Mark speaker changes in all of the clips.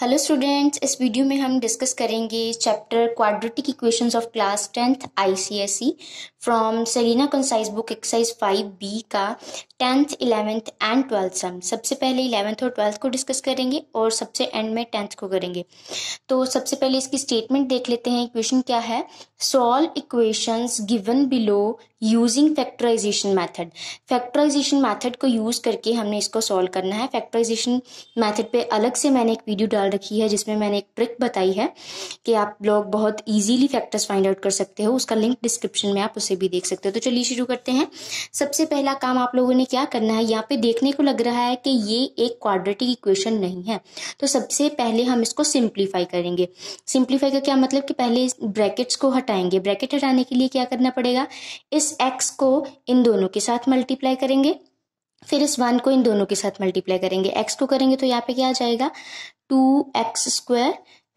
Speaker 1: hello students इस video में हम डिस्कस करेंगे chapter quadratic equations of class tenth ICSE from Selina concise book exercise five B का tenth eleventh and twelfth sum सबसे पहले eleventh और ट्वेल्थ को डिस्कस करेंगे और सबसे एंड में टेंथ को करेंगे तो सबसे पहले इसकी स्टेटमेंट देख लेते हैं इक्वेशन क्या है solve equations given below using factorisation method factorisation method को यूज़ करके हमने इसको सॉल्व करना है फैक्टराइजेशन मैथड पे अलग से मैंने एक वीडियो डाल रखी है जिसमें मैंने एक ट्रिक बताई है कि आप लोग बहुत ईजीली फैक्टर्स फाइंड आउट कर सकते हो उसका लिंक डिस्क्रिप्शन में आप उसे भी देख सकते हो तो चलिए शुरू करते हैं सबसे पहला काम आप लोगों ने क्या करना है यहाँ पे देखने को लग रहा है कि ये एक क्वाड्रेटिक इक्वेशन नहीं है तो सबसे पहले हम इसको सिंप्लीफाई करेंगे सिंप्लीफाई का क्या मतलब कि पहले ब्रैकेट्स को हटाएंगे ब्रैकेट हटाने के लिए क्या करना पड़ेगा इस इस एक्स को इन दोनों के साथ मल्टीप्लाई करेंगे फिर इस वन को इन दोनों के साथ मल्टीप्लाई करेंगे एक्स को करेंगे तो यहाँ पे क्या आ जाएगा टू एक्स स्क्वायर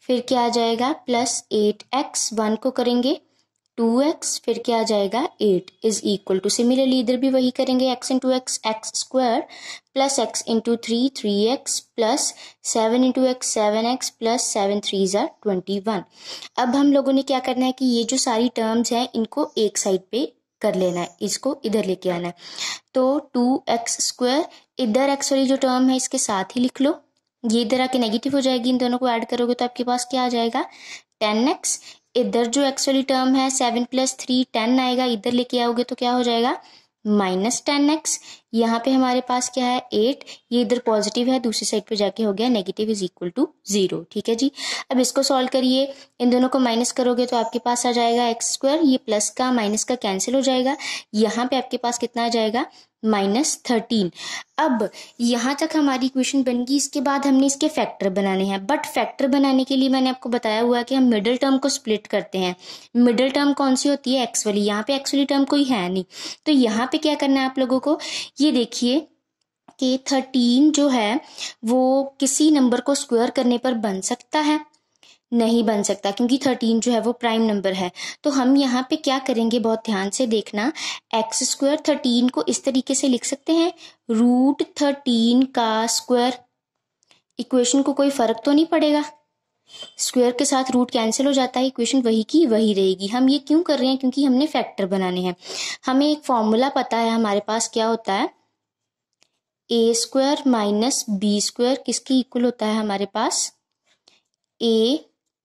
Speaker 1: फिर क्या आ जाएगा प्लस एट एक्स वन को करेंगे टू एक्स फिर क्या आ जाएगा eight is equal to similarly इधर भी वही करेंगे x into x x square plus x into three three x plus seven into x seven x plus seven three ज़ार ट्वेंटी वन अब हम लोगों ने क्या करना है कि ये जो सारी टर्म्स हैं इनको एक साइड पे कर लेना है इसको इधर लेके आना है तो टू एक्स स्क्वायर इधर एक्स वाली जो टर्म है इसके साथ ही लिख लो ये इधर आके नेगेटिव हो जाएगी इन दोनों को ऐड करोगे तो आपके पास क्या आ जाएगा टेन एक्स इधर जो एक्स वाली टर्म है सेवन प्लस थ्री टेन आएगा इधर लेके आओगे तो क्या हो जाएगा माइनस टेन एक्स यहाँ पे हमारे पास क्या है एट ये इधर पॉजिटिव है दूसरी साइड पे जाके हो गया negative is equal to zero ठीक है जी अब इसको सॉल्व करिए इन दोनों को माइनस करोगे तो आपके पास आ जाएगा एक्स स्क्वायर ये प्लस का माइनस का कैंसिल हो जाएगा यहाँ पे आपके पास कितना आ जाएगा माइनस थर्टीन अब यहाँ तक हमारी इक्वेशन बन गई इसके बाद हमने इसके फैक्टर बनाने हैं बट फैक्टर बनाने के लिए मैंने आपको बताया हुआ कि हम मिडिल टर्म को स्प्लिट करते हैं मिडिल टर्म कौन सी होती है एक्स वाली यहाँ पे एक्स वाली टर्म कोई है नहीं तो यहाँ पे क्या करना है आप लोगों को ये देखिए कि थर्टीन जो है वो किसी नंबर को स्क्वायर करने पर बन सकता है नहीं बन सकता क्योंकि थर्टीन जो है वो प्राइम नंबर है तो हम यहाँ पे क्या करेंगे बहुत ध्यान से देखना एक्स स्क्वायर थर्टीन को इस तरीके से लिख सकते हैं रूट थर्टीन का स्क्वायर इक्वेशन को कोई फर्क तो नहीं पड़ेगा स्क्वायर के साथ रूट कैंसिल हो जाता है इक्वेशन वही की वही रहेगी हम ये क्यों कर रहे हैं क्योंकि हमने फैक्टर बनाने हैं हमें एक फॉर्मूला पता है हमारे पास क्या होता है A square minus B square किसके इक्वल होता है हमारे पास A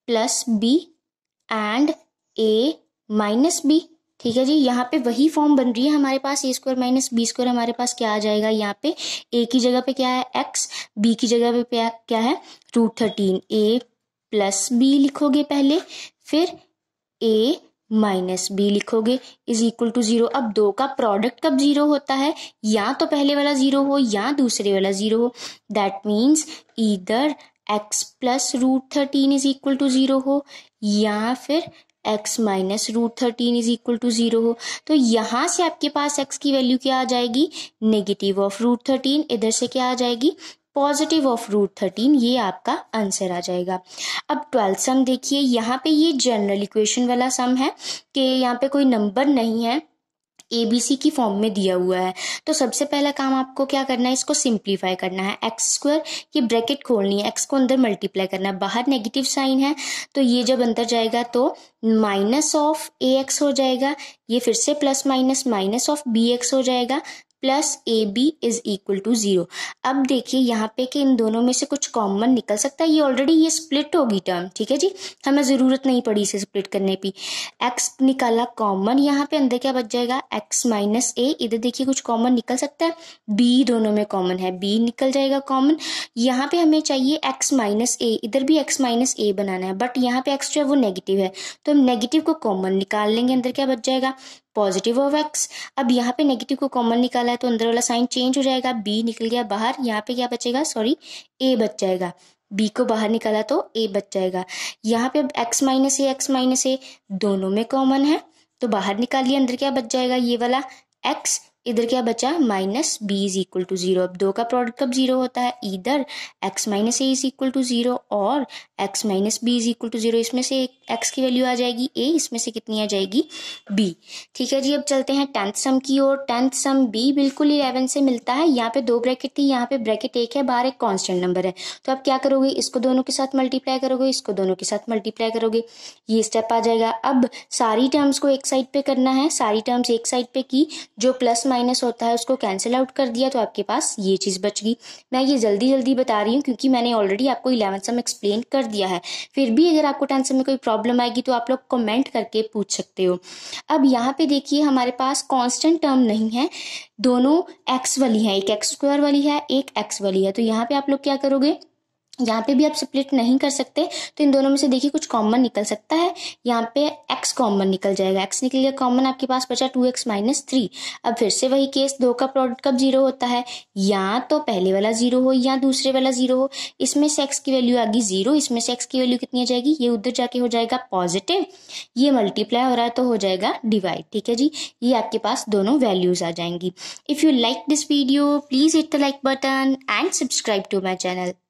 Speaker 1: plus B and A minus B ठीक है जी यहाँ पे वही फॉर्म बन रही है हमारे पास A square minus B square हमारे पास क्या आ जाएगा यहाँ पे ए की जगह पे क्या है एक्स बी की जगह पे क्या है root thirteen A plus B लिखोगे पहले फिर ए माइनस बी लिखोगे इज इक्वल टू जीरो अब दो का प्रोडक्ट कब जीरो होता है या तो पहले वाला जीरो हो या दूसरे वाला जीरो हो दैट मीन्स इधर x plus root thirteen is equal to zero हो या फिर x minus root thirteen is equal to zero हो तो यहाँ से आपके पास एक्स की वैल्यू क्या आ जाएगी नेगेटिव ऑफ रूट थर्टीन इधर से क्या आ जाएगी पॉजिटिव ऑफ रूट थर्टीन ये आपका आंसर आ जाएगा अब ट्वेल्थ सम देखिए यहाँ पे ये जनरल इक्वेशन वाला सम है कि यहाँ पे कोई नंबर नहीं है ए बी सी की फॉर्म में दिया हुआ है तो सबसे पहला काम आपको क्या करना है इसको सिंप्लीफाई करना है एक्स स्क्वायर ये ब्रैकेट खोलनी है एक्स को अंदर मल्टीप्लाई करना है बाहर नेगेटिव साइन है तो ये जब अंदर जाएगा तो माइनस ऑफ ए एक्स हो जाएगा ये फिर से plus minus minus of b x हो जाएगा plus a b is equal to zero अब देखिए यहाँ पे कि इन दोनों में से कुछ कॉमन निकल सकता है ये ऑलरेडी ये स्प्लिट होगी टर्म ठीक है जी हमें ज़रूरत नहीं पड़ी इसे स्प्लिट करने की एक्स निकाला कॉमन यहाँ पे अंदर क्या बच जाएगा एक्स माइनस ए इधर देखिए कुछ कॉमन निकल सकता है बी दोनों में कॉमन है बी निकल जाएगा कॉमन यहाँ पे हमें चाहिए एक्स माइनस ए इधर भी एक्स माइनस ए बनाना है बट यहाँ पे एक्स जो है वो नेगेटिव है तो हम नेगेटिव को कॉमन निकाल लेंगे अंदर क्या बच जाएगा पॉजिटिव ऑफ एक्स अब यहाँ पे नेगेटिव को कॉमन निकाला है तो अंदर वाला साइन चेंज हो जाएगा बी निकल गया बाहर यहाँ पे क्या बचेगा सॉरी ए बच जाएगा बी को बाहर निकाला तो ए बच जाएगा यहाँ पे अब x minus a x minus a दोनों में कॉमन है तो बाहर निकालिए अंदर क्या बच जाएगा ये वाला एक्स इधर क्या बचा minus b is equal to zero अब दो का प्रोडक्ट कब जीरो होता है इधर x minus a is equal to zero और x minus b is equal to zero इसमें से एक्स की वैल्यू आ जाएगी ए इसमें से कितनी आ जाएगी बी ठीक है जी अब चलते हैं टेंथ सम की ओर टेंथ सम बी बिल्कुल इलेवन से मिलता है यहाँ पे दो ब्रैकेट थी यहाँ पे ब्रैकेट एक है बाहर एक कॉन्स्टेंट नंबर है तो आप क्या करोगे इसको दोनों के साथ मल्टीप्लाई करोगे इसको दोनों के साथ मल्टीप्लाई करोगे ये स्टेप आ जाएगा अब सारी टर्म्स को एक साइड पे करना है सारी टर्म्स एक साइड पे की जो प्लस माइनस होता है उसको कैंसिल आउट कर दिया तो आपके पास ये चीज़ बच गई मैं ये जल्दी जल्दी बता रही हूँ क्योंकि मैंने ऑलरेडी आपको इलेवंथ सम एक्सप्लेन कर दिया है फिर भी अगर आपको टेंथ सम में कोई प्रॉब्लम आएगी तो आप लोग कमेंट करके पूछ सकते हो अब यहाँ पे देखिए हमारे पास कॉन्स्टेंट टर्म नहीं है दोनों एक्स वाली हैं एक एक्स स्क्वायर वाली है एक एक्स वाली है तो यहाँ पे आप लोग क्या करोगे यहाँ पे भी आप स्प्लिट नहीं कर सकते तो इन दोनों में से देखिए कुछ कॉमन निकल सकता है यहाँ पे एक्स कॉमन निकल जाएगा एक्स निकल गया कॉमन आपके पास बचा टू एक्स माइनस थ्री अब फिर से वही केस दो का प्रोडक्ट कब जीरो होता है या तो पहले वाला जीरो हो या दूसरे वाला जीरो हो इसमें से एक्स की वैल्यू आ गई जीरो इसमें से एक्स की वैल्यू कितनी आ जाएगी ये उधर जाके हो जाएगा पॉजिटिव ये मल्टीप्लाई हो रहा है तो हो जाएगा डिवाइड ठीक है जी ये आपके पास दोनों वैल्यूज आ जाएंगी if you like this video please hit the like button and subscribe to my channel